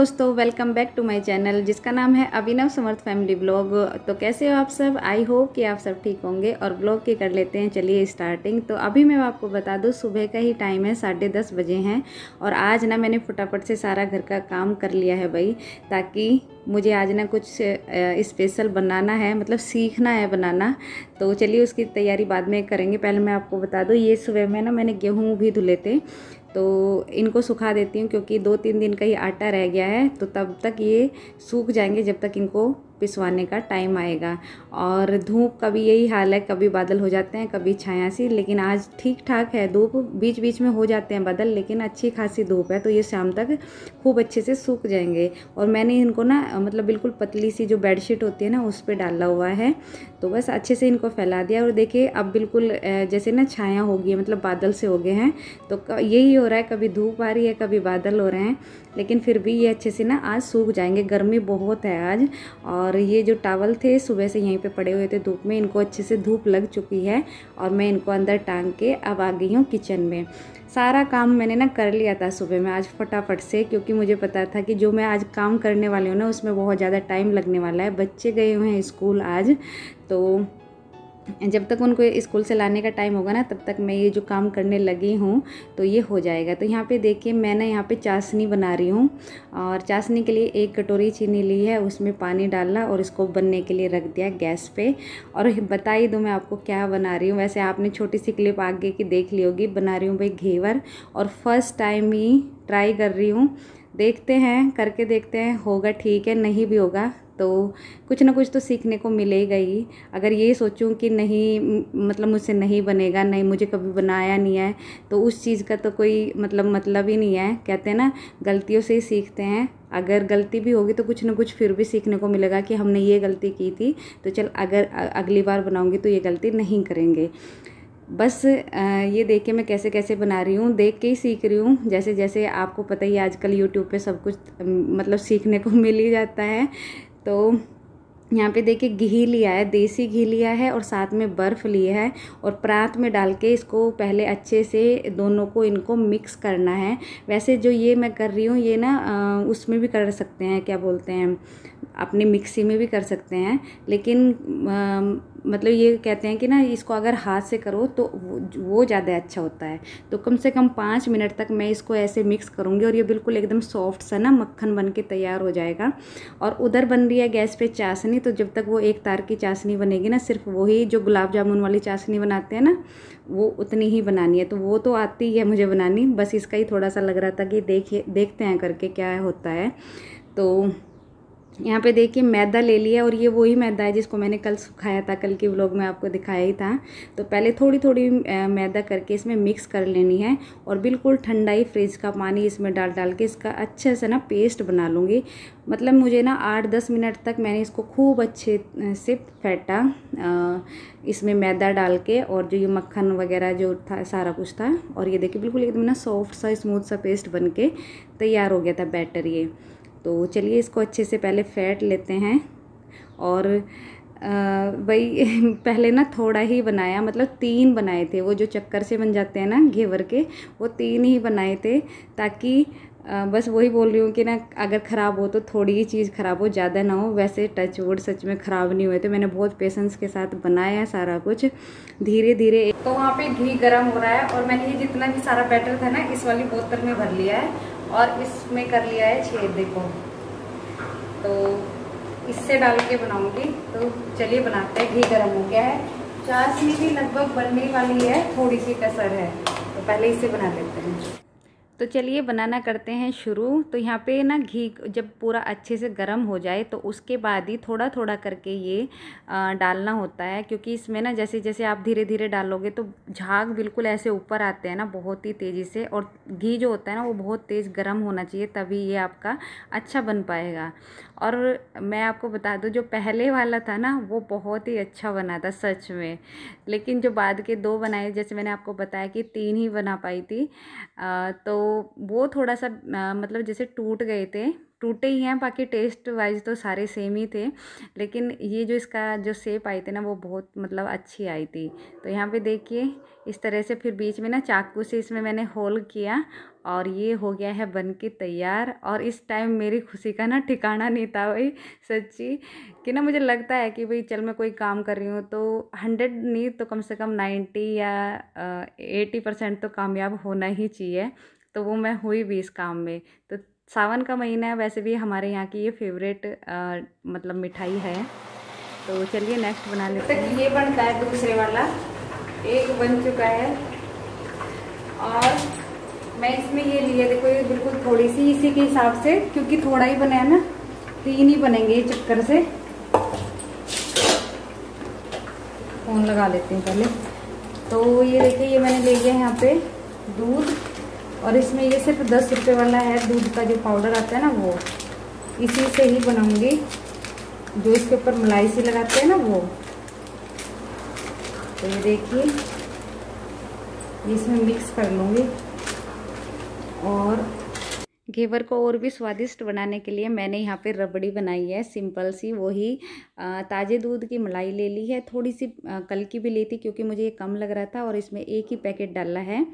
दोस्तों welcome back to my channel जिसका नाम है अभिनव समर्थ फैमिली ब्लॉग तो कैसे हो आप सब आई होप कि आप सब ठीक होंगे और ब्लॉग के कर लेते हैं चलिए स्टार्टिंग तो अभी मैं आपको बता दूँ सुबह का ही टाइम है साढ़े दस बजे हैं और आज ना मैंने फटाफट से सारा घर का काम कर लिया है भाई ताकि मुझे आज ना कुछ स्पेशल बनाना है मतलब सीखना है बनाना तो चलिए उसकी तैयारी बाद में करेंगे पहले मैं आपको बता दूँ ये सुबह में ना मैंने गेहूँ भी धुले थे तो इनको सुखा देती हूँ क्योंकि दो तीन दिन का ही आटा रह गया है तो तब तक ये सूख जाएंगे जब तक इनको पिसवाने का टाइम आएगा और धूप का भी यही हाल है कभी बादल हो जाते हैं कभी छाया सी लेकिन आज ठीक ठाक है धूप बीच बीच में हो जाते हैं बादल लेकिन अच्छी खासी धूप है तो ये शाम तक खूब अच्छे से सूख जाएंगे और मैंने इनको ना मतलब बिल्कुल पतली सी जो बेडशीट होती है ना उस पर डाला हुआ है तो बस अच्छे से इनको फैला दिया और देखिए अब बिल्कुल जैसे ना छाया होगी मतलब बादल से हो गए हैं तो यही हो रहा है कभी धूप आ रही है कभी बादल हो रहे हैं लेकिन फिर भी ये अच्छे से ना आज सूख जाएंगे गर्मी बहुत है आज और और ये जो टावल थे सुबह से यहीं पे पड़े हुए थे धूप में इनको अच्छे से धूप लग चुकी है और मैं इनको अंदर टांग के अब आ गई हूँ किचन में सारा काम मैंने ना कर लिया था सुबह में आज फटाफट से क्योंकि मुझे पता था कि जो मैं आज काम करने वाली हूँ ना उसमें बहुत ज़्यादा टाइम लगने वाला है बच्चे गए हुए हैं स्कूल आज तो जब तक उनको स्कूल से लाने का टाइम होगा ना तब तक मैं ये जो काम करने लगी हूँ तो ये हो जाएगा तो यहाँ पे देखिए मैं ना यहाँ पे चाशनी बना रही हूँ और चाशनी के लिए एक कटोरी चीनी ली है उसमें पानी डाला और इसको बनने के लिए रख दिया गैस पे और बता ही दूँ मैं आपको क्या बना रही हूँ वैसे आपने छोटी सी क्लिप आगे की देख ली होगी बना रही हूँ भाई घेवर और फर्स्ट टाइम ही ट्राई कर रही हूँ देखते हैं करके देखते हैं होगा ठीक है नहीं भी होगा तो कुछ ना कुछ तो सीखने को मिलेगा ही अगर ये सोचूं कि नहीं मतलब मुझसे नहीं बनेगा नहीं मुझे कभी बनाया नहीं है तो उस चीज़ का तो कोई मतलब मतलब ही नहीं है कहते हैं ना गलतियों से ही सीखते हैं अगर गलती भी होगी तो कुछ ना कुछ फिर भी सीखने को मिलेगा कि हमने ये गलती की थी तो चल अगर अगली बार बनाऊँगी तो ये गलती नहीं करेंगे बस ये देख के मैं कैसे कैसे बना रही हूँ देख के ही सीख रही हूँ जैसे जैसे आपको पता ही आजकल यूट्यूब पे सब कुछ मतलब सीखने को मिल ही जाता है तो यहाँ पे देखिए घी लिया है देसी घी लिया है और साथ में बर्फ़ लिया है और प्रांत में डाल के इसको पहले अच्छे से दोनों को इनको मिक्स करना है वैसे जो ये मैं कर रही हूँ ये ना उसमें भी कर सकते हैं क्या बोलते हैं अपनी मिक्सी में भी कर सकते हैं लेकिन आ, मतलब ये कहते हैं कि ना इसको अगर हाथ से करो तो वो ज़्यादा अच्छा होता है तो कम से कम पाँच मिनट तक मैं इसको ऐसे मिक्स करूँगी और ये बिल्कुल एकदम सॉफ्ट सा ना मक्खन बन के तैयार हो जाएगा और उधर बन रही है गैस पे चाशनी तो जब तक वो एक तार की चाशनी बनेगी ना सिर्फ वही जो गुलाब जामुन वाली चाशनी बनाते हैं ना वो उतनी ही बनानी है तो वो तो आती है मुझे बनानी बस इसका ही थोड़ा सा लग रहा था कि देखिए देखते हैं करके क्या होता है तो यहाँ पे देखिए मैदा ले लिया और ये वही मैदा है जिसको मैंने कल सुखाया था कल के व्लॉग में आपको दिखाया ही था तो पहले थोड़ी थोड़ी मैदा करके इसमें मिक्स कर लेनी है और बिल्कुल ठंडा ही फ्रिज का पानी इसमें डाल डाल के इसका अच्छे से ना पेस्ट बना लूँगी मतलब मुझे ना आठ दस मिनट तक मैंने इसको खूब अच्छे से फेंटा इसमें मैदा डाल के और जो ये मक्खन वगैरह जो था सारा कुछ था और ये देखिए बिल्कुल एकदम ना सॉफ्ट सा स्मूथ सा पेस्ट बन के तैयार हो गया था बैटर ये तो चलिए इसको अच्छे से पहले फेंट लेते हैं और वही पहले ना थोड़ा ही बनाया मतलब तीन बनाए थे वो जो चक्कर से बन जाते हैं ना घेवर के वो तीन ही बनाए थे ताकि बस वही बोल रही हूँ कि ना अगर ख़राब हो तो थोड़ी ही चीज़ ख़राब हो ज़्यादा ना हो वैसे टच वुड सच में ख़राब नहीं हुए थे मैंने बहुत पेशेंस के साथ बनाया है सारा कुछ धीरे धीरे तो वहाँ पे घी गर्म हो रहा है और मैंने ये जितना भी सारा बैटर था ना इस वाली बोतल में भर लिया है और इसमें कर लिया है छेद देखो तो इससे डाल के बनाऊँगी तो चलिए बनाते हैं घी गर्म हो गया है चाशनी भी लगभग बनने वाली है थोड़ी सी कसर है तो पहले इसे बना लेते हैं तो चलिए बनाना करते हैं शुरू तो यहाँ पे ना घी जब पूरा अच्छे से गर्म हो जाए तो उसके बाद ही थोड़ा थोड़ा करके ये डालना होता है क्योंकि इसमें ना जैसे जैसे आप धीरे धीरे डालोगे तो झाग बिल्कुल ऐसे ऊपर आते हैं ना बहुत ही तेज़ी से और घी जो होता है ना वो बहुत तेज़ गर्म होना चाहिए तभी ये आपका अच्छा बन पाएगा और मैं आपको बता दूँ जो पहले वाला था ना वो बहुत ही अच्छा बना था सच में लेकिन जो बाद के दो बनाए जैसे मैंने आपको बताया कि तीन ही बना पाई थी तो वो थोड़ा सा आ, मतलब जैसे टूट गए थे टूटे ही हैं बाकी टेस्ट वाइज तो सारे सेम ही थे लेकिन ये जो इसका जो सेप आई थी ना वो बहुत मतलब अच्छी आई थी तो यहाँ पे देखिए इस तरह से फिर बीच में ना चाकू से इसमें मैंने होल किया और ये हो गया है बन के तैयार और इस टाइम मेरी खुशी का ना ठिकाना नहीं था भाई सच्ची कि ना मुझे लगता है कि भाई चल मैं कोई काम कर रही हूँ तो हंड्रेड नहीं तो कम से कम नाइन्टी या एटी परसेंट तो कामयाब होना ही चाहिए तो वो मैं हुई भी इस काम में तो सावन का महीना है वैसे भी हमारे यहाँ की ये फेवरेट आ, मतलब मिठाई है तो चलिए नेक्स्ट बना लेते तो हैं ये बनता है दूसरे वाला एक बन चुका है और मैं इसमें ये लिया देखो ये बिल्कुल थोड़ी सी इसी के हिसाब से क्योंकि थोड़ा ही बना है ना तीन ही बनेंगे ये चक्कर से फोन लगा लेते हैं पहले तो ये देखिए ये मैंने ले लिया यहाँ पे दूध और इसमें ये सिर्फ दस रुपये वाला है दूध का जो पाउडर आता है ना वो इसी से ही बनाऊंगी जो इसके ऊपर मलाई सी लगाते हैं ना वो तो ये देखिए इसमें मिक्स कर लूँगी और घेवर को और भी स्वादिष्ट बनाने के लिए मैंने यहाँ पे रबड़ी बनाई है सिंपल सी वही ताज़े दूध की मलाई ले ली है थोड़ी सी कल की भी ली थी क्योंकि मुझे ये कम लग रहा था और इसमें एक ही पैकेट डाला है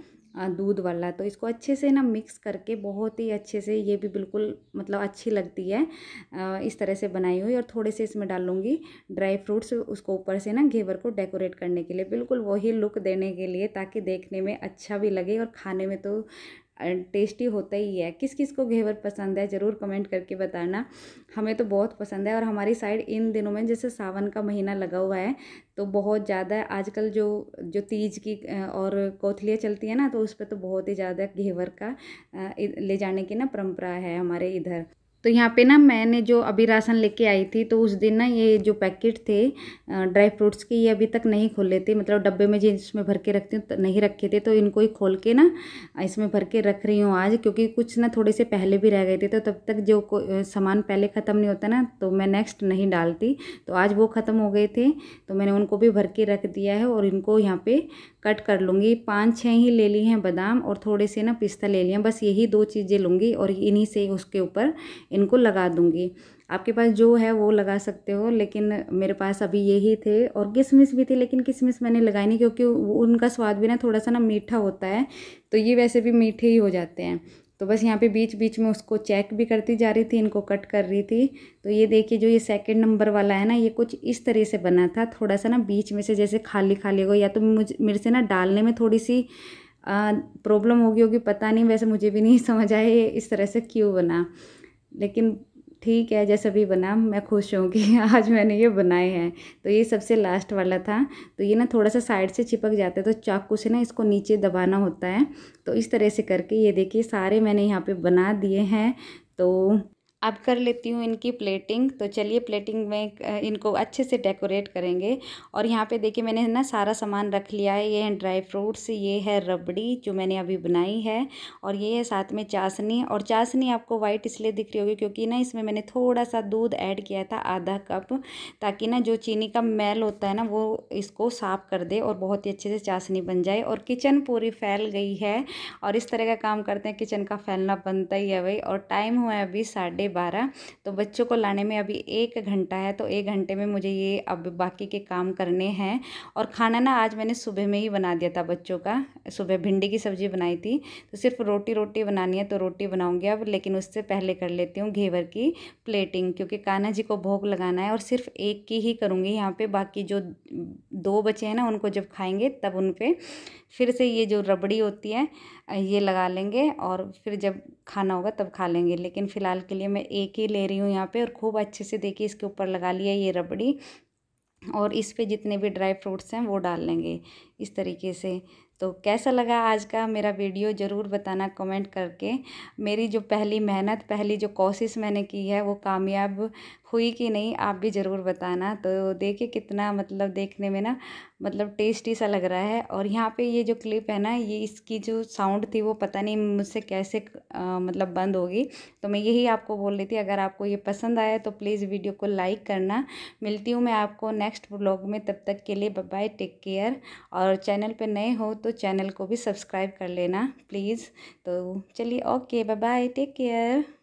दूध वाला तो इसको अच्छे से ना मिक्स करके बहुत ही अच्छे से ये भी बिल्कुल मतलब अच्छी लगती है इस तरह से बनाई हुई और थोड़े से इसमें डालूंगी ड्राई फ्रूट्स उसको ऊपर से ना घेवर को डेकोरेट करने के लिए बिल्कुल वही लुक देने के लिए ताकि देखने में अच्छा भी लगे और खाने में तो टेस्टी होता ही है किस किस को घेवर पसंद है ज़रूर कमेंट करके बताना हमें तो बहुत पसंद है और हमारी साइड इन दिनों में जैसे सावन का महीना लगा हुआ है तो बहुत ज़्यादा आजकल जो जो तीज की और कोथलियाँ चलती है ना तो उस पर तो बहुत ही ज़्यादा घेवर का ले जाने की ना परंपरा है हमारे इधर तो यहाँ पे ना मैंने जो अभी राशन लेके आई थी तो उस दिन ना ये जो पैकेट थे ड्राई फ्रूट्स के ये अभी तक नहीं खोले थे मतलब डब्बे में जिसमें भर के रखती हूँ तो नहीं रखे थे तो इनको ही खोल के ना इसमें भर के रख रही हूँ आज क्योंकि कुछ ना थोड़े से पहले भी रह गए थे तो तब तक जो सामान पहले ख़त्म नहीं होता ना तो मैं नेक्स्ट नहीं डालती तो आज वो ख़त्म हो गए थे तो मैंने उनको भी भर के रख दिया है और इनको यहाँ पर कट कर लूँगी पाँच छः ही ले ली हैं बादाम और थोड़े से ना पिस्ता ले लिया बस यही दो चीज़ें लूँगी और इन्हीं से उसके ऊपर इनको लगा दूँगी आपके पास जो है वो लगा सकते हो लेकिन मेरे पास अभी यही थे और किशमिश भी थी लेकिन किशमिश मैंने लगाई नहीं क्योंकि उनका स्वाद भी ना थोड़ा सा ना मीठा होता है तो ये वैसे भी मीठे ही हो जाते हैं तो बस यहाँ पे बीच बीच में उसको चेक भी करती जा रही थी इनको कट कर रही थी तो ये देखिए जो ये सेकंड नंबर वाला है ना ये कुछ इस तरह से बना था थोड़ा सा ना बीच में से जैसे खाली खाली हो या तो मुझ मेरे से ना डालने में थोड़ी सी प्रॉब्लम होगी होगी पता नहीं वैसे मुझे भी नहीं समझ आया इस तरह से क्यों बना लेकिन ठीक है जैसा भी बना मैं खुश हूँ कि आज मैंने ये बनाए हैं तो ये सबसे लास्ट वाला था तो ये ना थोड़ा सा साइड से चिपक जाता है तो चाकू से ना इसको नीचे दबाना होता है तो इस तरह से करके ये देखिए सारे मैंने यहाँ पे बना दिए हैं तो अब कर लेती हूँ इनकी प्लेटिंग तो चलिए प्लेटिंग में इनको अच्छे से डेकोरेट करेंगे और यहाँ पे देखिए मैंने ना सारा सामान रख लिया है ये है ड्राई फ्रूट्स ये है रबड़ी जो मैंने अभी बनाई है और ये है साथ में चासनी और चासनी आपको वाइट इसलिए दिख रही होगी क्योंकि ना इसमें मैंने थोड़ा सा दूध ऐड किया था आधा कप ताकि ना जो चीनी का मैल होता है ना वो इसको साफ़ कर दे और बहुत ही अच्छे से चासनी बन जाए और किचन पूरी फैल गई है और इस तरह का काम करते हैं किचन का फैलना बनता ही है भाई और टाइम हुआ है अभी साढ़े साढ़े बारह तो बच्चों को लाने में अभी एक घंटा है तो एक घंटे में मुझे ये अब बाकी के काम करने हैं और खाना ना आज मैंने सुबह में ही बना दिया था बच्चों का सुबह भिंडी की सब्ज़ी बनाई थी तो सिर्फ रोटी रोटी बनानी है तो रोटी बनाऊँगी अब लेकिन उससे पहले कर लेती हूँ घेवर की प्लेटिंग क्योंकि कान्हा जी को भोग लगाना है और सिर्फ एक की ही करूँगी यहाँ पर बाकी जो दो बच्चे हैं ना उनको जब खाएंगे तब उन पर फिर से ये जो रबड़ी होती है ये लगा लेंगे और फिर जब खाना होगा तब खा लेंगे लेकिन फ़िलहाल के लिए मैं एक ही ले रही हूँ यहाँ पे और खूब अच्छे से देखिए इसके ऊपर लगा लिया ये रबड़ी और इस पे जितने भी ड्राई फ्रूट्स हैं वो डाल लेंगे इस तरीके से तो कैसा लगा आज का मेरा वीडियो ज़रूर बताना कमेंट करके मेरी जो पहली मेहनत पहली जो कोशिश मैंने की है वो कामयाब हुई कि नहीं आप भी ज़रूर बताना तो देखिए कितना मतलब देखने में ना मतलब टेस्टी सा लग रहा है और यहाँ पे ये जो क्लिप है ना ये इसकी जो साउंड थी वो पता नहीं मुझसे कैसे आ, मतलब बंद होगी तो मैं यही आपको बोल रही थी अगर आपको ये पसंद आया तो प्लीज़ वीडियो को लाइक करना मिलती हूँ मैं आपको नेक्स्ट ब्लॉग में तब तक के लिए बाय टेक केयर और चैनल पर नए हो तो चैनल को भी सब्सक्राइब कर लेना प्लीज़ तो चलिए ओके बाय टेक केयर